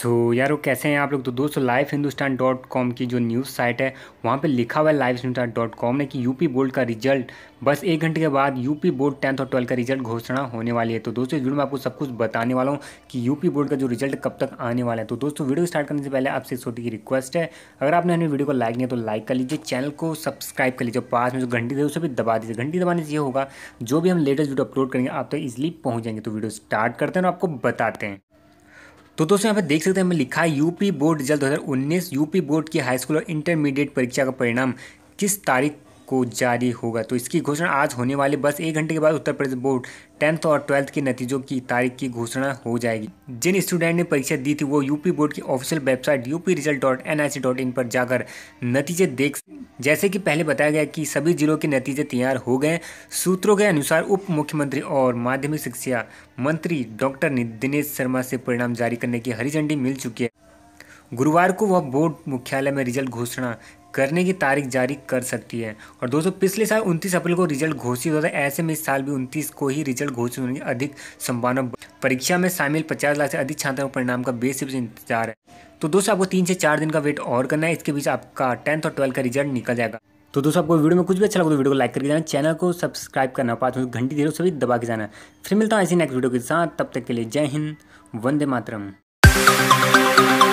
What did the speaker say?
सो so, यार वो कैसे हैं आप लोग तो दोस्तों लाइफ हिंदुस्तान डॉट कॉम की जो न्यूज़ साइट है वहाँ पे लिखा हुआ है लाइफ हिंदुस्तान डॉट कॉम ने कि यूपी बोर्ड का रिजल्ट बस एक घंटे के बाद यूपी बोर्ड टेंथ और ट्वेल्थ का रिजल्ट घोषणा होने वाली है तो दोस्तों वीडियो में आपको सब कुछ बताने वाला हूँ कि यूपी बोर्ड का जो रिजल्ट कब तक आने वाला है तो दोस्तों वीडियो स्टार्ट करने से पहले आपसे छोटी की रिक्वेस्ट है अगर आपने हमें वीडियो को लाइक नहीं तो लाइक कर लीजिए चैनल को सब्सक्राइब कर लीजिए पास में जो घंटी थे उसे भी दबा दीजिए घंटी दबाने से ये होगा जो भी हम लेटेस्ट वीडियो अपलोड करेंगे आप तो इजिली पहुँच जाएंगे तो वीडियो स्टार्ट करते हैं और आपको बताते हैं तो दोस्तों यहाँ पे देख सकते हैं हमें लिखा है UP board result 2019 UP board की हाई स्कूल और इंटरमीडिएट परीक्षा का परिणाम किस तारीख को जारी होगा तो इसकी घोषणा आज होने वाले बस एक घंटे के बाद उत्तर प्रदेश बोर्ड टेंथ और ट्वेल्थ के नतीजों की तारीख की घोषणा हो जाएगी जिन स्टूडेंट ने परीक्षा दी थी वो यूपी बोर्ड की official website UP result dot N I C dot in पर जाकर नतीजे देख जैसे कि पहले बताया गया कि सभी जिलों के नतीजे तैयार हो गए सूत्रों के अनुसार उप मुख्यमंत्री और माध्यमिक शिक्षा मंत्री डॉक्टर दिनेश शर्मा से परिणाम जारी करने की हरी झंडी मिल चुकी है गुरुवार को वह बोर्ड मुख्यालय में रिजल्ट घोषणा करने की तारीख जारी कर सकती है और दोस्तों पिछले साल 29 अप्रैल को रिजल्ट घोषित होता है ऐसे में इस साल भी 29 को ही रिजल्ट घोषित होने की अधिक संभावना परीक्षा में शामिल 50 लाख से अधिक छात्रों के परिणाम का बेसिप इंतजार है तो दोस्तों आपको तीन से चार दिन का वेट और करना है इसके बीच आपका टेंथ और ट्वेल्थ का रिजल्ट निकल जाएगा तो दोस्तों आपको वीडियो में कुछ भी अच्छा लगता तो वीडियो को लाइक करके जाना चैनल को सब्सक्राइब करना पाँच घंटी देर सभी दबा के जाना फिर मिलता हूँ ऐसी नेक्स्ट वीडियो के साथ तब तक के लिए जय हिंद वंदे मातरम